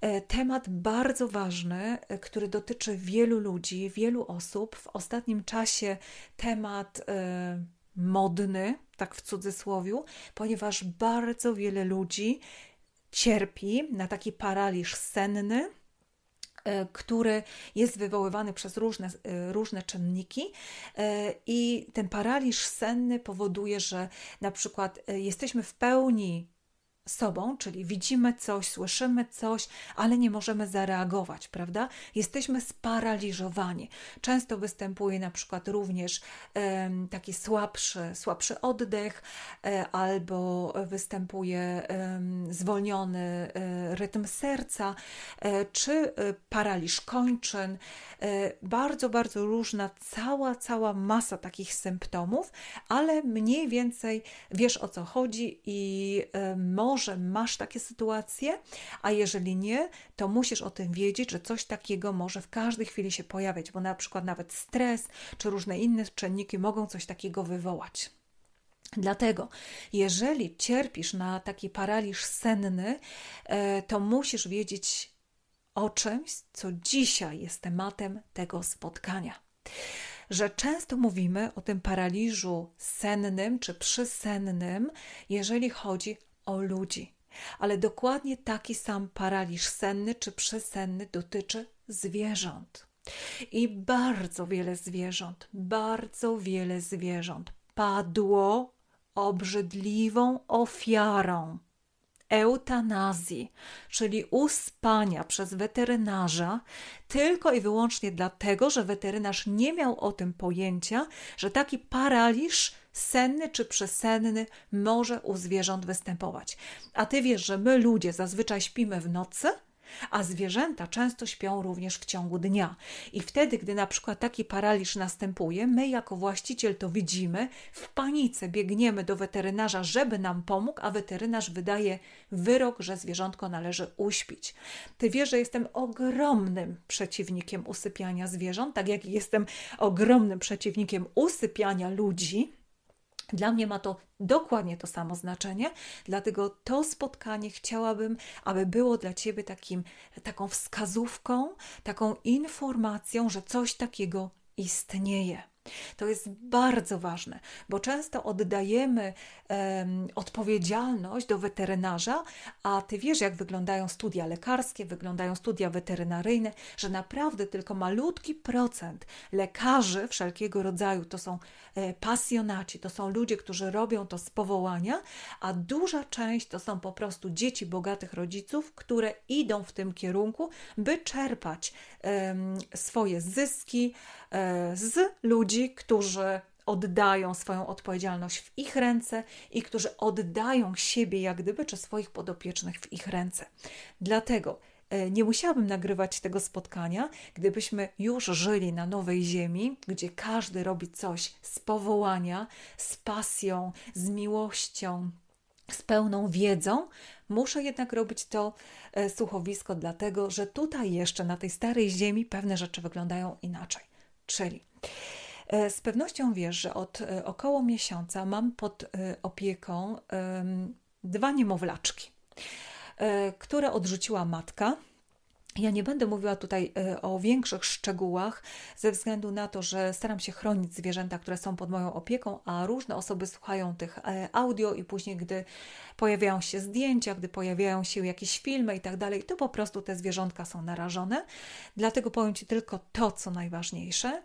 E, temat bardzo ważny, e, który dotyczy wielu ludzi, wielu osób. W ostatnim czasie temat e, modny, tak w cudzysłowie, ponieważ bardzo wiele ludzi cierpi na taki paraliż senny, który jest wywoływany przez różne, różne czynniki i ten paraliż senny powoduje, że na przykład jesteśmy w pełni sobą, czyli widzimy coś, słyszymy coś, ale nie możemy zareagować, prawda? Jesteśmy sparaliżowani. Często występuje na przykład również um, taki słabszy, słabszy oddech, e, albo występuje um, zwolniony e, rytm serca, e, czy paraliż kończyn. bardzo, bardzo różna cała, cała masa takich symptomów, ale mniej więcej wiesz o co chodzi i może może masz takie sytuacje, a jeżeli nie, to musisz o tym wiedzieć, że coś takiego może w każdej chwili się pojawiać, bo na przykład nawet stres czy różne inne czynniki mogą coś takiego wywołać. Dlatego, jeżeli cierpisz na taki paraliż senny, e, to musisz wiedzieć o czymś, co dzisiaj jest tematem tego spotkania. Że często mówimy o tym paraliżu sennym czy przysennym, jeżeli chodzi o ludzi. Ale dokładnie taki sam paraliż senny czy przesenny dotyczy zwierząt. I bardzo wiele zwierząt, bardzo wiele zwierząt padło obrzydliwą ofiarą eutanazji, czyli uspania przez weterynarza, tylko i wyłącznie dlatego, że weterynarz nie miał o tym pojęcia, że taki paraliż senny czy przesenny może u zwierząt występować. A ty wiesz, że my ludzie zazwyczaj śpimy w nocy, a zwierzęta często śpią również w ciągu dnia. I wtedy, gdy na przykład taki paraliż następuje, my jako właściciel to widzimy, w panice biegniemy do weterynarza, żeby nam pomógł, a weterynarz wydaje wyrok, że zwierzątko należy uśpić. Ty wiesz, że jestem ogromnym przeciwnikiem usypiania zwierząt, tak jak jestem ogromnym przeciwnikiem usypiania ludzi dla mnie ma to dokładnie to samo znaczenie, dlatego to spotkanie chciałabym, aby było dla Ciebie takim, taką wskazówką, taką informacją, że coś takiego istnieje. To jest bardzo ważne, bo często oddajemy um, odpowiedzialność do weterynarza, a ty wiesz, jak wyglądają studia lekarskie, wyglądają studia weterynaryjne, że naprawdę tylko malutki procent lekarzy wszelkiego rodzaju to są e, pasjonaci, to są ludzie, którzy robią to z powołania, a duża część to są po prostu dzieci bogatych rodziców, które idą w tym kierunku, by czerpać swoje zyski, E, z ludzi, którzy oddają swoją odpowiedzialność w ich ręce i którzy oddają siebie, jak gdyby, czy swoich podopiecznych w ich ręce. Dlatego e, nie musiałabym nagrywać tego spotkania, gdybyśmy już żyli na nowej ziemi, gdzie każdy robi coś z powołania, z pasją, z miłością, z pełną wiedzą. Muszę jednak robić to e, słuchowisko, dlatego że tutaj jeszcze na tej starej ziemi pewne rzeczy wyglądają inaczej. Czyli e, z pewnością wiesz, że od e, około miesiąca mam pod e, opieką dwa niemowlaczki, które odrzuciła matka ja nie będę mówiła tutaj e, o większych szczegółach, ze względu na to, że staram się chronić zwierzęta, które są pod moją opieką, a różne osoby słuchają tych e, audio i później, gdy pojawiają się zdjęcia, gdy pojawiają się jakieś filmy i tak dalej, to po prostu te zwierzątka są narażone. Dlatego powiem Ci tylko to, co najważniejsze.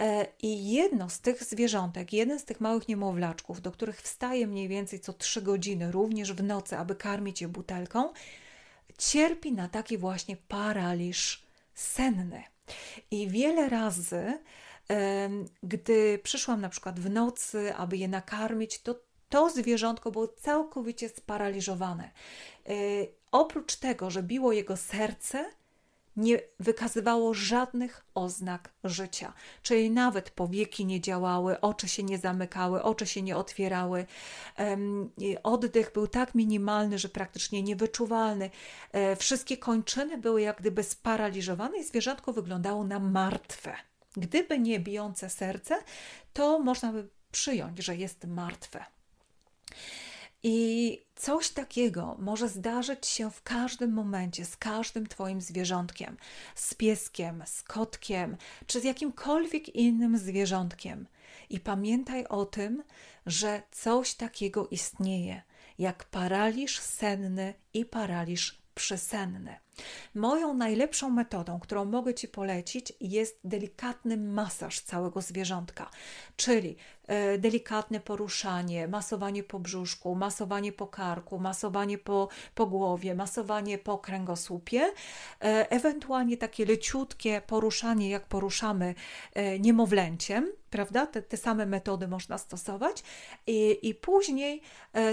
E, I jedno z tych zwierzątek, jeden z tych małych niemowlaczków, do których wstaje mniej więcej co 3 godziny, również w nocy, aby karmić je butelką, cierpi na taki właśnie paraliż senny. I wiele razy, gdy przyszłam na przykład w nocy, aby je nakarmić, to to zwierzątko było całkowicie sparaliżowane. Y, oprócz tego, że biło jego serce, nie wykazywało żadnych oznak życia. Czyli nawet powieki nie działały, oczy się nie zamykały, oczy się nie otwierały. Oddech był tak minimalny, że praktycznie niewyczuwalny. E, wszystkie kończyny były jak gdyby sparaliżowane i zwierzątko wyglądało na martwe. Gdyby nie bijące serce, to można by przyjąć, że jest martwe. I coś takiego może zdarzyć się w każdym momencie z każdym Twoim zwierzątkiem, z pieskiem, z kotkiem, czy z jakimkolwiek innym zwierzątkiem. I pamiętaj o tym, że coś takiego istnieje, jak paraliż senny i paraliż przesenny. Moją najlepszą metodą, którą mogę Ci polecić, jest delikatny masaż całego zwierzątka, czyli E, delikatne poruszanie, masowanie po brzuszku, masowanie po karku, masowanie po, po głowie, masowanie po kręgosłupie, e, ewentualnie takie leciutkie poruszanie, jak poruszamy e, niemowlęciem prawda? Te, te, same metody można stosować. I, i później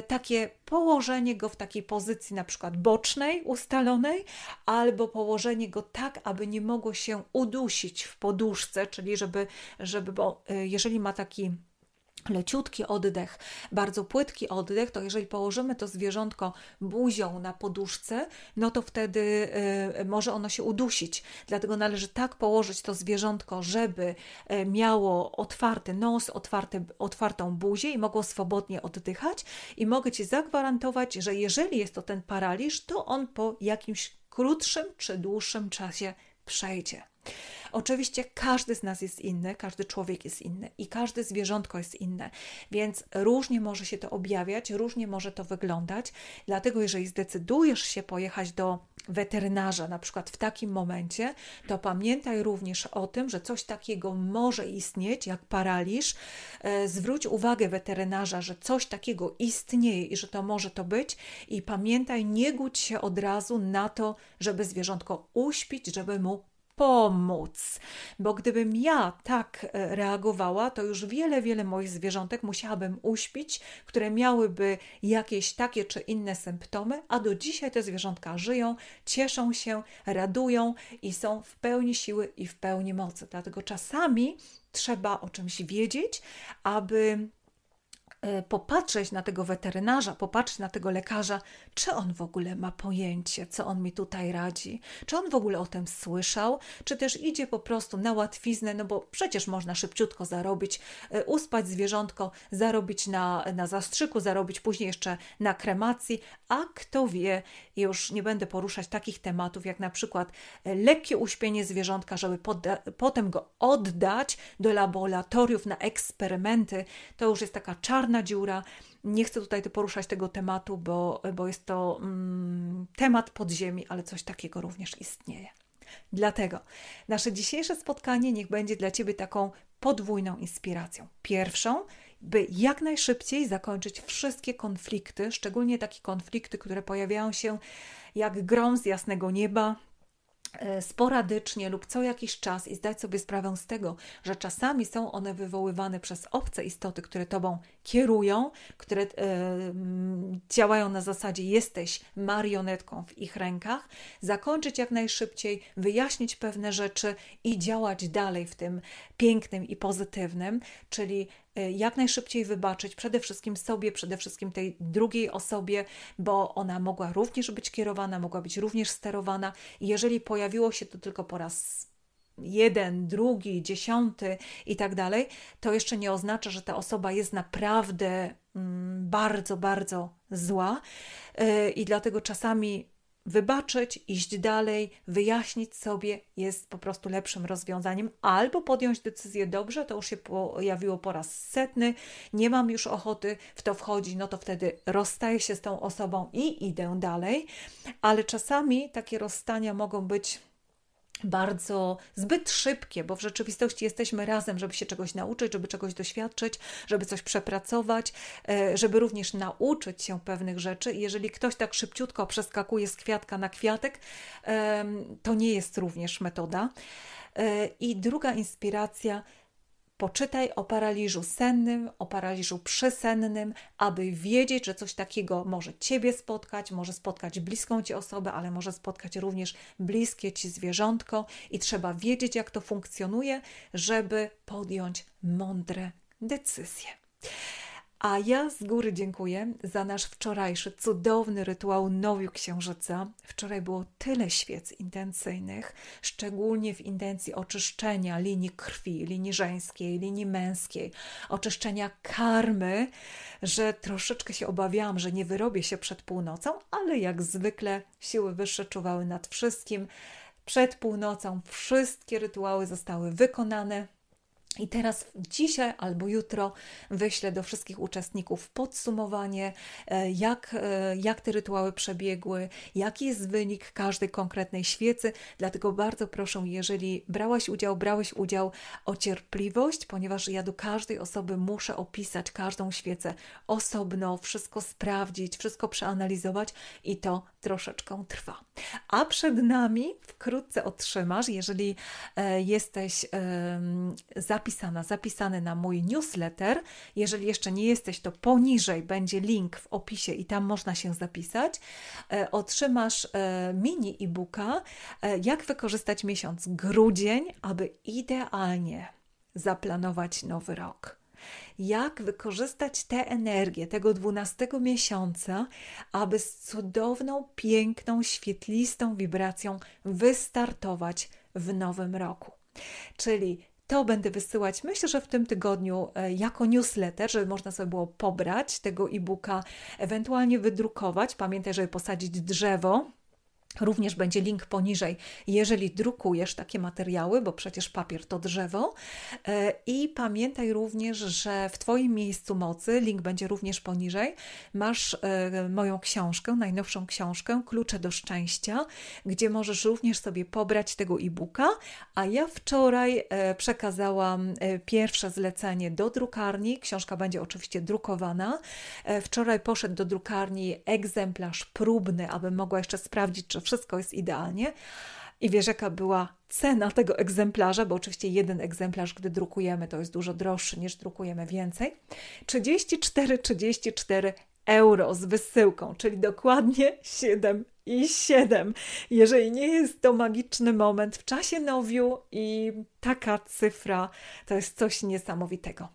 takie położenie go w takiej pozycji, na przykład bocznej, ustalonej, albo położenie go tak, aby nie mogło się udusić w poduszce, czyli żeby, żeby bo jeżeli ma taki leciutki oddech, bardzo płytki oddech, to jeżeli położymy to zwierzątko buzią na poduszce, no to wtedy y, może ono się udusić. Dlatego należy tak położyć to zwierzątko, żeby y, miało otwarty nos, otwartą buzię i mogło swobodnie oddychać. I mogę Ci zagwarantować, że jeżeli jest to ten paraliż, to on po jakimś krótszym czy dłuższym czasie przejdzie. Oczywiście każdy z nas jest inny, każdy człowiek jest inny i każde zwierzątko jest inne, więc różnie może się to objawiać, różnie może to wyglądać. Dlatego, jeżeli zdecydujesz się pojechać do weterynarza, na przykład w takim momencie, to pamiętaj również o tym, że coś takiego może istnieć, jak paraliż. E, zwróć uwagę weterynarza, że coś takiego istnieje i że to może to być. I pamiętaj, nie guć się od razu na to, żeby zwierzątko uśpić, żeby mu pomóc. Bo gdybym ja tak e, reagowała, to już wiele, wiele moich zwierzątek musiałabym uśpić, które miałyby jakieś takie czy inne symptomy, a do dzisiaj te zwierzątka żyją, cieszą się, radują i są w pełni siły i w pełni mocy. Dlatego czasami trzeba o czymś wiedzieć, aby E, popatrzeć na tego weterynarza, popatrzeć na tego lekarza, czy on w ogóle ma pojęcie, co on mi tutaj radzi, czy on w ogóle o tym słyszał, czy też idzie po prostu na łatwiznę, no bo przecież można szybciutko zarobić, e, uspać zwierzątko, zarobić na, na zastrzyku, zarobić później jeszcze na kremacji, a kto wie, już nie będę poruszać takich tematów, jak na przykład e, lekkie uśpienie zwierzątka, żeby potem go oddać do laboratoriów na eksperymenty, to już jest taka czarna ogromna dziura. Nie chcę tutaj poruszać tego tematu, bo, bo jest to mm, temat podziemi, ale coś takiego również istnieje. Dlatego nasze dzisiejsze spotkanie niech będzie dla Ciebie taką podwójną inspiracją. Pierwszą, by jak najszybciej zakończyć wszystkie konflikty, szczególnie takie konflikty, które pojawiają się jak grom z jasnego nieba, E, sporadycznie lub co jakiś czas i zdać sobie sprawę z tego, że czasami są one wywoływane przez obce istoty, które tobą kierują, które e, mm, działają na zasadzie jesteś marionetką w ich rękach, zakończyć jak najszybciej, wyjaśnić pewne rzeczy i działać dalej w tym pięknym i pozytywnym, czyli Y, jak najszybciej wybaczyć przede wszystkim sobie, przede wszystkim tej drugiej osobie, bo ona mogła również być kierowana, mogła być również sterowana. I jeżeli pojawiło się to tylko po raz jeden, drugi, dziesiąty i tak dalej, to jeszcze nie oznacza, że ta osoba jest naprawdę mm, bardzo, bardzo zła. Y, I dlatego czasami wybaczyć, iść dalej, wyjaśnić sobie jest po prostu lepszym rozwiązaniem, albo podjąć decyzję dobrze, to już się pojawiło po raz setny, nie mam już ochoty w to wchodzić, no to wtedy rozstaję się z tą osobą i idę dalej, ale czasami takie rozstania mogą być bardzo zbyt szybkie, bo w rzeczywistości jesteśmy razem, żeby się czegoś nauczyć, żeby czegoś doświadczyć, żeby coś przepracować, e, żeby również nauczyć się pewnych rzeczy. jeżeli ktoś tak szybciutko przeskakuje z kwiatka na kwiatek, to nie jest również metoda. E, I druga inspiracja Poczytaj o paraliżu sennym, o paraliżu przesennym, aby wiedzieć, że coś takiego może Ciebie spotkać, może spotkać bliską Ci osobę, ale może spotkać również bliskie Ci zwierzątko i trzeba wiedzieć, jak to funkcjonuje, żeby podjąć mądre decyzje. A ja z góry dziękuję za nasz wczorajszy cudowny rytuał Nowiu Księżyca. Wczoraj było tyle świec intencyjnych, szczególnie w intencji oczyszczenia linii krwi, linii żeńskiej, linii męskiej, oczyszczenia karmy, że troszeczkę się obawiałam, że nie wyrobię się przed północą, ale jak zwykle siły wyższe czuwały nad wszystkim. Przed północą wszystkie rytuały zostały wykonane, i teraz dzisiaj albo jutro wyślę do wszystkich uczestników podsumowanie, e, jak, e, jak te rytuały przebiegły, jaki jest wynik każdej konkretnej świecy. Dlatego bardzo proszę, jeżeli brałaś udział, brałeś udział, o cierpliwość, ponieważ ja do każdej osoby muszę opisać każdą świecę osobno, wszystko sprawdzić, wszystko przeanalizować i to troszeczkę trwa. A przed nami wkrótce otrzymasz, jeżeli e, jesteś zaproszony, zapisana, zapisany na mój newsletter. Jeżeli jeszcze nie jesteś, to poniżej będzie link w opisie i tam można się zapisać. E, otrzymasz e, mini e-booka, e, jak wykorzystać miesiąc grudzień, aby idealnie zaplanować nowy rok jak wykorzystać tę energię tego 12 miesiąca, aby z cudowną, piękną, świetlistą wibracją wystartować w nowym roku. Czyli to będę wysyłać, myślę, że w tym tygodniu e, jako newsletter, żeby można sobie było pobrać tego e-booka, ewentualnie wydrukować. Pamiętaj, żeby posadzić drzewo Również będzie link poniżej, jeżeli drukujesz takie materiały, bo przecież papier to drzewo. E, I pamiętaj również, że w Twoim miejscu mocy, link będzie również poniżej, masz e, moją książkę, najnowszą książkę, Klucze do Szczęścia, gdzie możesz również sobie pobrać tego e-booka. A ja wczoraj e, przekazałam pierwsze zlecenie do drukarni. Książka będzie oczywiście drukowana. Wczoraj poszedł do drukarni egzemplarz próbny, aby mogła jeszcze sprawdzić, czy wszystko jest idealnie. I wiesz, jaka była cena tego egzemplarza, bo oczywiście jeden egzemplarz, gdy drukujemy, to jest dużo droższy niż drukujemy więcej. 34,34 34 euro z wysyłką, czyli dokładnie 7 i 7. Jeżeli nie jest to magiczny moment w czasie nowiu i taka cyfra, to jest coś niesamowitego.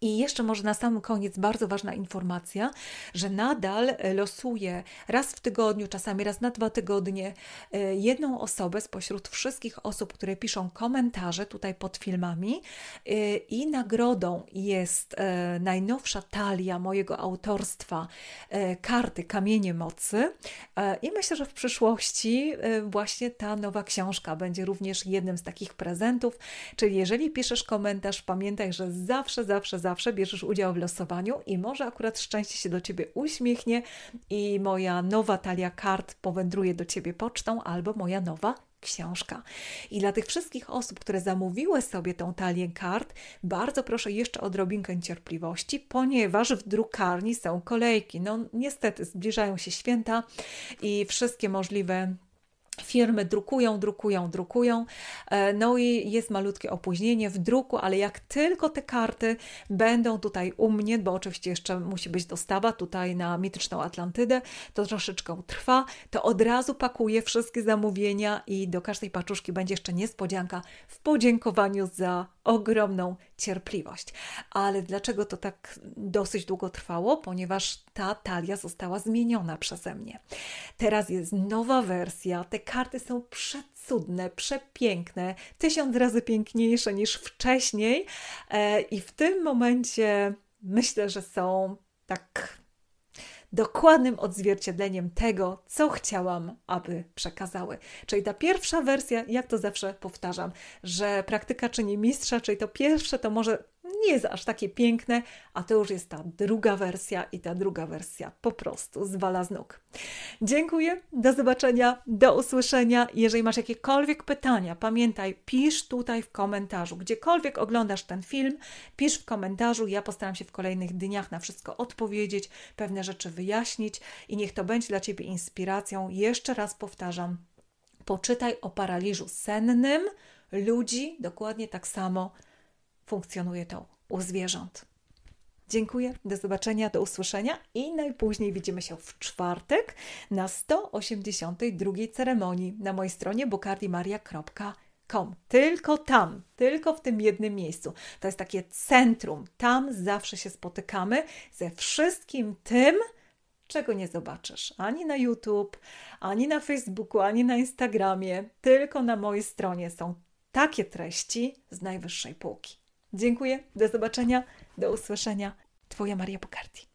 I jeszcze może na sam koniec bardzo ważna informacja, że nadal e, losuję raz w tygodniu, czasami raz na dwa tygodnie, e, jedną osobę spośród wszystkich osób, które piszą komentarze tutaj pod filmami. E, I nagrodą jest najnowsza talia mojego autorstwa karty Kamienie Mocy. I myślę, że w przyszłości właśnie ta nowa książka będzie również jednym z takich prezentów. Czyli jeżeli piszesz komentarz, pamiętaj, że zawsze, zawsze, zawsze bierzesz udział w losowaniu i może akurat szczęście się do Ciebie uśmiechnie i moja nowa talia kart powędruje do Ciebie pocztą albo moja nowa książka. I dla tych wszystkich osób, które zamówiły sobie tą talię kart, bardzo proszę jeszcze o cierpliwości, ponieważ w drukarni są kolejki. No niestety zbliżają się święta i wszystkie możliwe Firmy drukują, drukują, drukują, e, no i jest malutkie opóźnienie w druku, ale jak tylko te karty będą tutaj u mnie, bo oczywiście jeszcze musi być dostawa tutaj na mityczną Atlantydę, to troszeczkę trwa, to od razu pakuję wszystkie zamówienia i do każdej paczuszki będzie jeszcze niespodzianka w podziękowaniu za ogromną cierpliwość. Ale dlaczego to tak dosyć długo trwało? Ponieważ ta talia została zmieniona przeze mnie. Teraz jest nowa wersja, te karty są przecudne, przepiękne, tysiąc razy piękniejsze niż wcześniej e, i w tym momencie myślę, że są tak dokładnym odzwierciedleniem tego, co chciałam, aby przekazały. Czyli ta pierwsza wersja, jak to zawsze powtarzam, że praktyka czyni mistrza, czyli to pierwsze to może nie jest aż takie piękne, a to już jest ta druga wersja i ta druga wersja po prostu zwala z nóg. Dziękuję, do zobaczenia, do usłyszenia. Jeżeli masz jakiekolwiek pytania, pamiętaj, pisz tutaj w komentarzu, gdziekolwiek oglądasz ten film, pisz w komentarzu, ja postaram się w kolejnych dniach na wszystko odpowiedzieć, pewne rzeczy wyjaśnić i niech to będzie dla Ciebie inspiracją. Jeszcze raz powtarzam, poczytaj o paraliżu sennym, ludzi dokładnie tak samo funkcjonuje to u zwierząt. Dziękuję, do zobaczenia, do usłyszenia i najpóźniej widzimy się w czwartek na 182 ceremonii na mojej stronie bukardimaria.com. Tylko tam, tylko w tym jednym miejscu. To jest takie centrum. Tam zawsze się spotykamy ze wszystkim tym, czego nie zobaczysz ani na YouTube, ani na Facebooku, ani na Instagramie. Tylko na mojej stronie są takie treści z najwyższej półki. Dziękuję, do zobaczenia, do usłyszenia. Twoja Maria Bukardi.